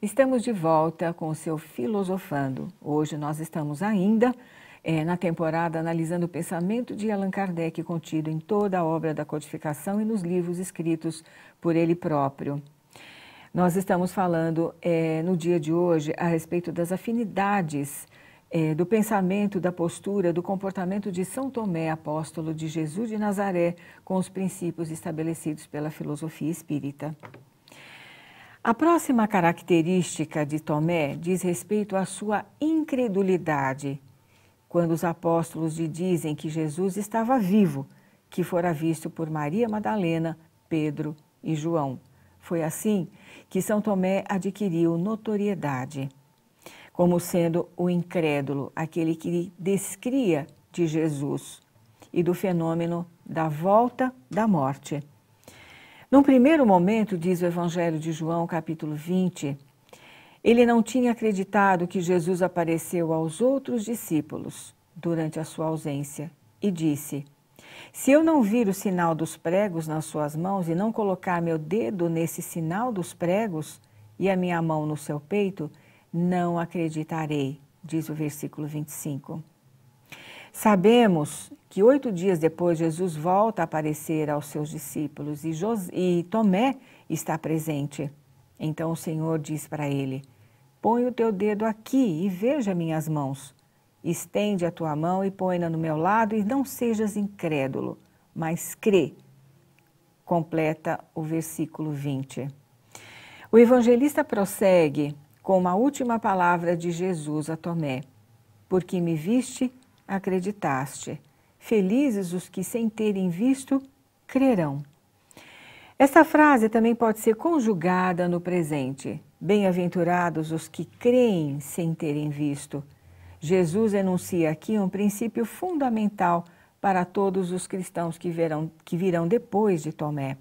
Estamos de volta com o seu Filosofando. Hoje nós estamos ainda é, na temporada analisando o pensamento de Allan Kardec contido em toda a obra da codificação e nos livros escritos por ele próprio. Nós estamos falando é, no dia de hoje a respeito das afinidades é, do pensamento, da postura, do comportamento de São Tomé, apóstolo de Jesus de Nazaré, com os princípios estabelecidos pela filosofia espírita. A próxima característica de Tomé diz respeito à sua incredulidade. Quando os apóstolos lhe dizem que Jesus estava vivo, que fora visto por Maria Madalena, Pedro e João. Foi assim que São Tomé adquiriu notoriedade, como sendo o incrédulo, aquele que descria de Jesus e do fenômeno da volta da morte. Num primeiro momento, diz o Evangelho de João, capítulo 20, ele não tinha acreditado que Jesus apareceu aos outros discípulos durante a sua ausência e disse: Se eu não vir o sinal dos pregos nas suas mãos e não colocar meu dedo nesse sinal dos pregos e a minha mão no seu peito, não acreditarei, diz o versículo 25. Sabemos que oito dias depois Jesus volta a aparecer aos seus discípulos e, e Tomé está presente. Então o Senhor diz para ele: Põe o teu dedo aqui e veja minhas mãos. Estende a tua mão e põe-na no meu lado e não sejas incrédulo, mas crê. Completa o versículo 20. O evangelista prossegue com uma última palavra de Jesus a Tomé: Porque me viste, acreditaste. Felizes os que, sem terem visto, crerão. Essa frase também pode ser conjugada no presente. Bem-aventurados os que creem sem terem visto. Jesus enuncia aqui um princípio fundamental para todos os cristãos que, verão, que virão depois de Tomé.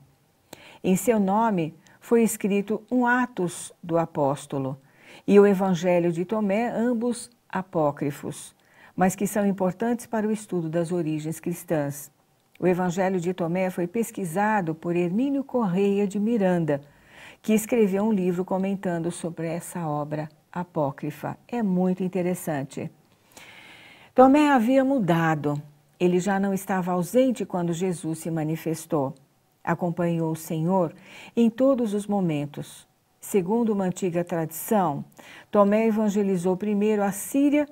Em seu nome foi escrito um Atos do Apóstolo e o Evangelho de Tomé, ambos apócrifos mas que são importantes para o estudo das origens cristãs. O Evangelho de Tomé foi pesquisado por Hermínio Correia de Miranda, que escreveu um livro comentando sobre essa obra apócrifa. É muito interessante. Tomé havia mudado. Ele já não estava ausente quando Jesus se manifestou. Acompanhou o Senhor em todos os momentos. Segundo uma antiga tradição, Tomé evangelizou primeiro a Síria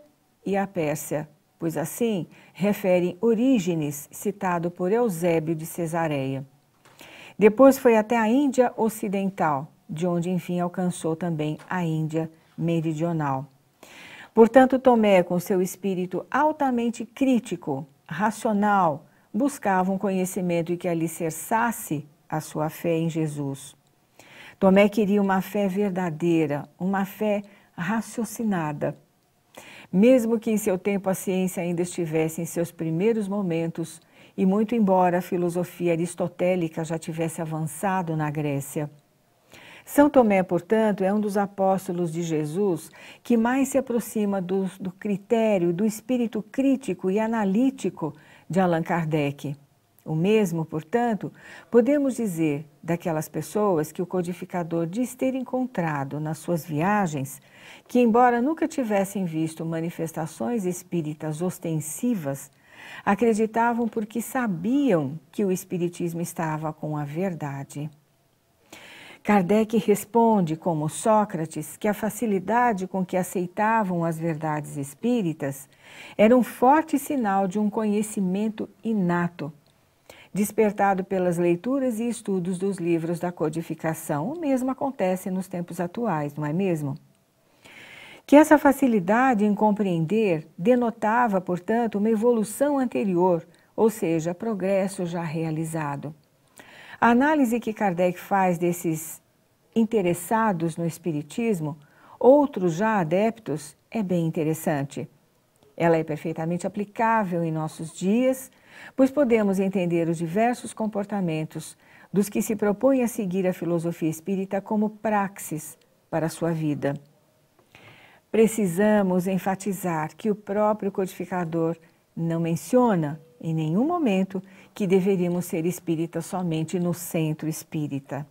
e a Pérsia, pois assim referem Orígenes, citado por Eusébio de Cesareia. Depois foi até a Índia Ocidental, de onde enfim alcançou também a Índia Meridional. Portanto, Tomé, com seu espírito altamente crítico, racional, buscava um conhecimento que alicerçasse a sua fé em Jesus. Tomé queria uma fé verdadeira, uma fé raciocinada. Mesmo que em seu tempo a ciência ainda estivesse em seus primeiros momentos, e muito embora a filosofia aristotélica já tivesse avançado na Grécia. São Tomé, portanto, é um dos apóstolos de Jesus que mais se aproxima do, do critério, do espírito crítico e analítico de Allan Kardec. O mesmo, portanto, podemos dizer daquelas pessoas que o codificador diz ter encontrado nas suas viagens, que, embora nunca tivessem visto manifestações espíritas ostensivas, acreditavam porque sabiam que o Espiritismo estava com a verdade. Kardec responde, como Sócrates, que a facilidade com que aceitavam as verdades espíritas era um forte sinal de um conhecimento inato despertado pelas leituras e estudos dos livros da codificação. O mesmo acontece nos tempos atuais, não é mesmo? Que essa facilidade em compreender denotava, portanto, uma evolução anterior, ou seja, progresso já realizado. A análise que Kardec faz desses interessados no Espiritismo, outros já adeptos, é bem interessante. Ela é perfeitamente aplicável em nossos dias pois podemos entender os diversos comportamentos dos que se propõem a seguir a filosofia espírita como praxis para a sua vida. Precisamos enfatizar que o próprio codificador não menciona em nenhum momento que deveríamos ser espíritas somente no centro espírita.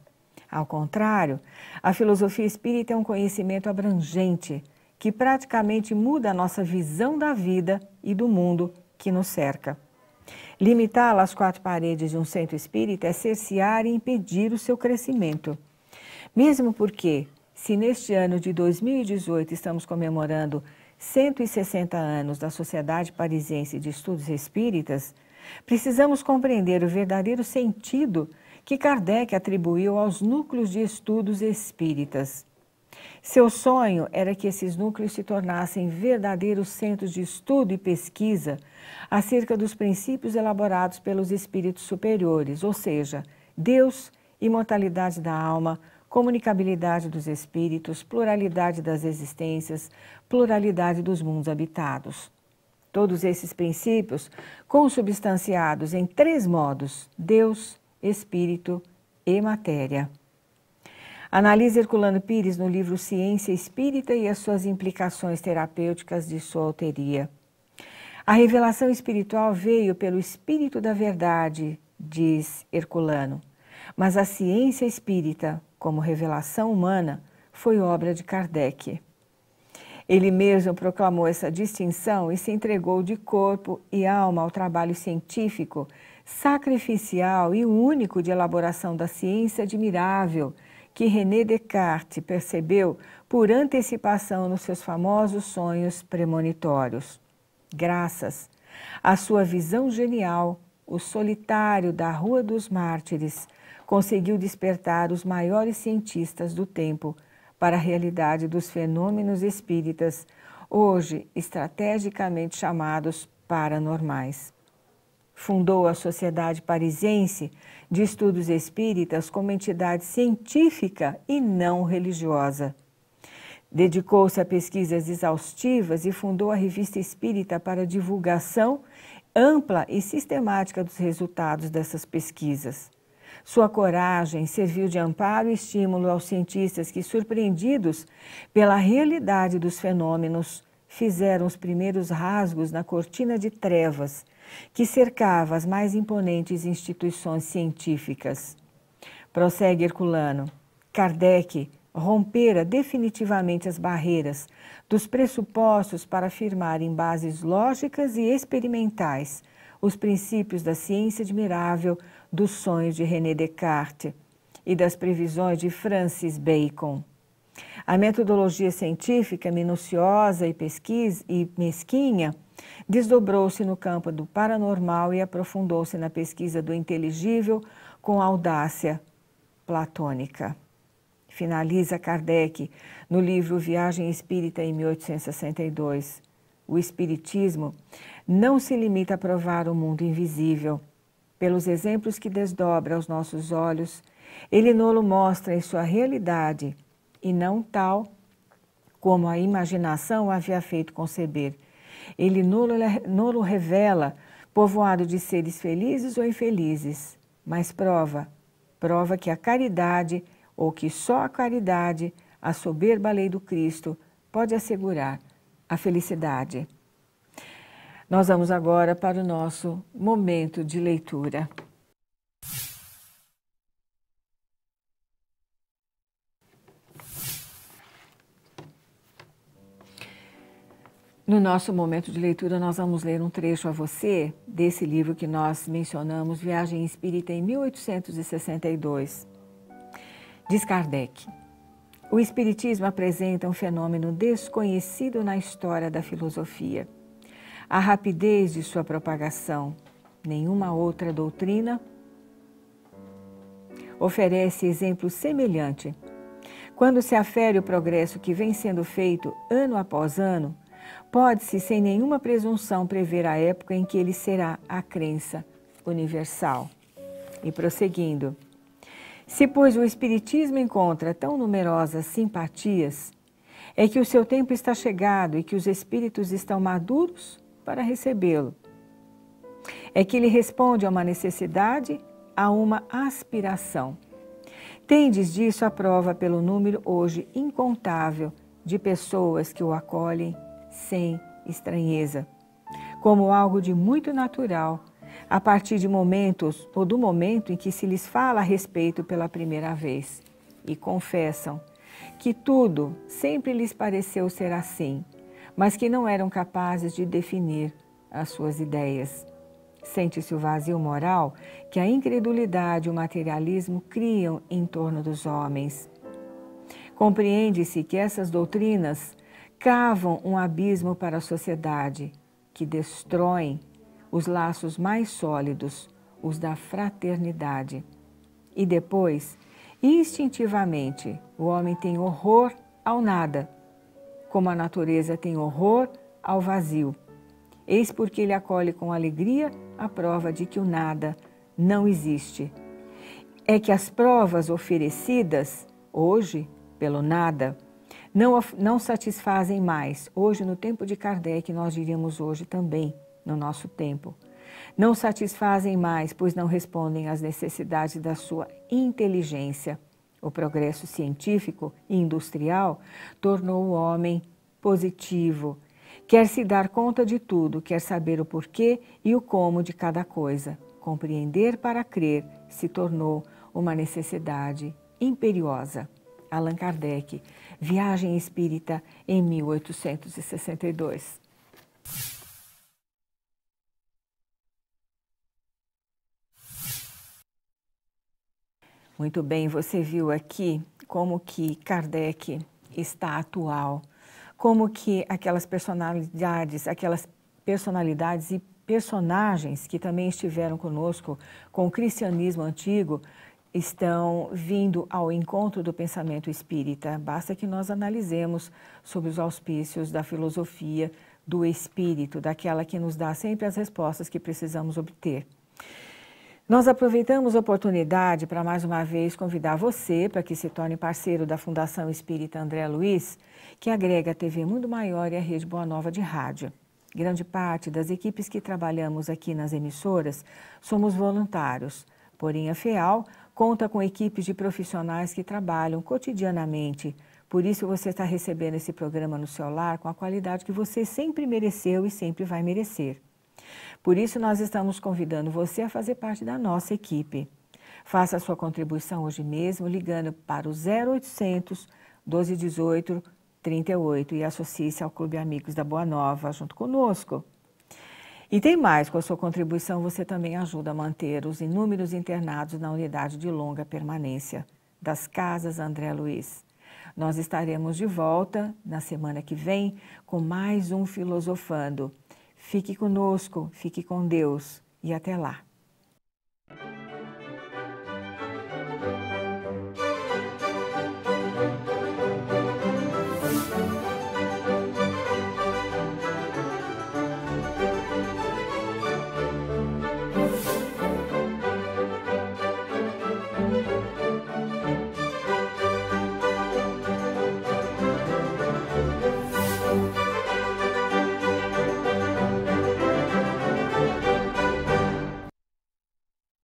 Ao contrário, a filosofia espírita é um conhecimento abrangente que praticamente muda a nossa visão da vida e do mundo que nos cerca. Limitá-la às quatro paredes de um centro espírita é cercear e impedir o seu crescimento. Mesmo porque, se neste ano de 2018 estamos comemorando 160 anos da Sociedade Parisense de Estudos Espíritas, precisamos compreender o verdadeiro sentido que Kardec atribuiu aos núcleos de estudos espíritas. Seu sonho era que esses núcleos se tornassem verdadeiros centros de estudo e pesquisa acerca dos princípios elaborados pelos espíritos superiores, ou seja, Deus, imortalidade da alma, comunicabilidade dos espíritos, pluralidade das existências, pluralidade dos mundos habitados. Todos esses princípios consubstanciados em três modos: Deus, espírito e matéria. Analisa Herculano Pires no livro Ciência Espírita e as suas implicações terapêuticas de sua autoria. A revelação espiritual veio pelo Espírito da Verdade, diz Herculano, mas a ciência espírita, como revelação humana, foi obra de Kardec. Ele mesmo proclamou essa distinção e se entregou de corpo e alma ao trabalho científico, sacrificial e único de elaboração da ciência admirável que René Descartes percebeu por antecipação nos seus famosos sonhos premonitórios. Graças à sua visão genial, o solitário da Rua dos Mártires conseguiu despertar os maiores cientistas do tempo para a realidade dos fenômenos espíritas, hoje estrategicamente chamados paranormais. Fundou a Sociedade Parisiense de Estudos Espíritas como entidade científica e não religiosa. Dedicou-se a pesquisas exaustivas e fundou a Revista Espírita para divulgação ampla e sistemática dos resultados dessas pesquisas. Sua coragem serviu de amparo e estímulo aos cientistas que, surpreendidos pela realidade dos fenômenos, fizeram os primeiros rasgos na cortina de trevas que cercava as mais imponentes instituições científicas. Prossegue Herculano. Kardec rompera definitivamente as barreiras dos pressupostos para afirmar em bases lógicas e experimentais os princípios da ciência admirável dos sonhos de René Descartes e das previsões de Francis Bacon. A metodologia científica, minuciosa e, pesquisa, e mesquinha, desdobrou-se no campo do paranormal e aprofundou-se na pesquisa do inteligível com audácia platônica. Finaliza Kardec no livro Viagem Espírita em 1862. O Espiritismo não se limita a provar o mundo invisível. Pelos exemplos que desdobra aos nossos olhos, ele nolo mostra em sua realidade e não tal como a imaginação havia feito conceber. Ele nulo revela, povoado de seres felizes ou infelizes, mas prova, prova que a caridade, ou que só a caridade, a soberba lei do Cristo, pode assegurar a felicidade. Nós vamos agora para o nosso momento de leitura. No nosso momento de leitura, nós vamos ler um trecho a você desse livro que nós mencionamos, Viagem Espírita em 1862. Diz Kardec: O Espiritismo apresenta um fenômeno desconhecido na história da filosofia. A rapidez de sua propagação, nenhuma outra doutrina oferece exemplo semelhante. Quando se afere o progresso que vem sendo feito ano após ano, Pode-se, sem nenhuma presunção, prever a época em que ele será a crença universal. E prosseguindo. Se, pois, o Espiritismo encontra tão numerosas simpatias, é que o seu tempo está chegado e que os espíritos estão maduros para recebê-lo. É que ele responde a uma necessidade, a uma aspiração. Tendes disso a prova pelo número hoje incontável de pessoas que o acolhem sem estranheza, como algo de muito natural, a partir de momentos ou do momento em que se lhes fala a respeito pela primeira vez, e confessam que tudo sempre lhes pareceu ser assim, mas que não eram capazes de definir as suas ideias. Sente-se o vazio moral que a incredulidade e o materialismo criam em torno dos homens. Compreende-se que essas doutrinas cavam um abismo para a sociedade, que destroem os laços mais sólidos, os da fraternidade. E depois, instintivamente, o homem tem horror ao nada, como a natureza tem horror ao vazio. Eis porque ele acolhe com alegria a prova de que o nada não existe. É que as provas oferecidas hoje pelo nada não, não satisfazem mais. Hoje, no tempo de Kardec, nós diríamos hoje também, no nosso tempo. Não satisfazem mais, pois não respondem às necessidades da sua inteligência. O progresso científico e industrial tornou o homem positivo. Quer se dar conta de tudo, quer saber o porquê e o como de cada coisa. Compreender para crer se tornou uma necessidade imperiosa. Allan Kardec, Viagem Espírita em 1862. Muito bem, você viu aqui como que Kardec está atual, como que aquelas personalidades, aquelas personalidades e personagens que também estiveram conosco com o cristianismo antigo estão vindo ao encontro do pensamento espírita. Basta que nós analisemos sob os auspícios da filosofia do espírito, daquela que nos dá sempre as respostas que precisamos obter. Nós aproveitamos a oportunidade para mais uma vez convidar você para que se torne parceiro da Fundação Espírita André Luiz, que agrega a TV Mundo Maior e a Rede Boa Nova de Rádio. Grande parte das equipes que trabalhamos aqui nas emissoras somos voluntários, porém a FEAL conta com equipes de profissionais que trabalham cotidianamente. Por isso você está recebendo esse programa no seu lar com a qualidade que você sempre mereceu e sempre vai merecer. Por isso nós estamos convidando você a fazer parte da nossa equipe. Faça a sua contribuição hoje mesmo ligando para o 0800 1218 38 e associe-se ao Clube Amigos da Boa Nova junto conosco. E tem mais, com a sua contribuição você também ajuda a manter os inúmeros internados na unidade de longa permanência das Casas André Luiz. Nós estaremos de volta na semana que vem com mais um Filosofando. Fique conosco, fique com Deus e até lá.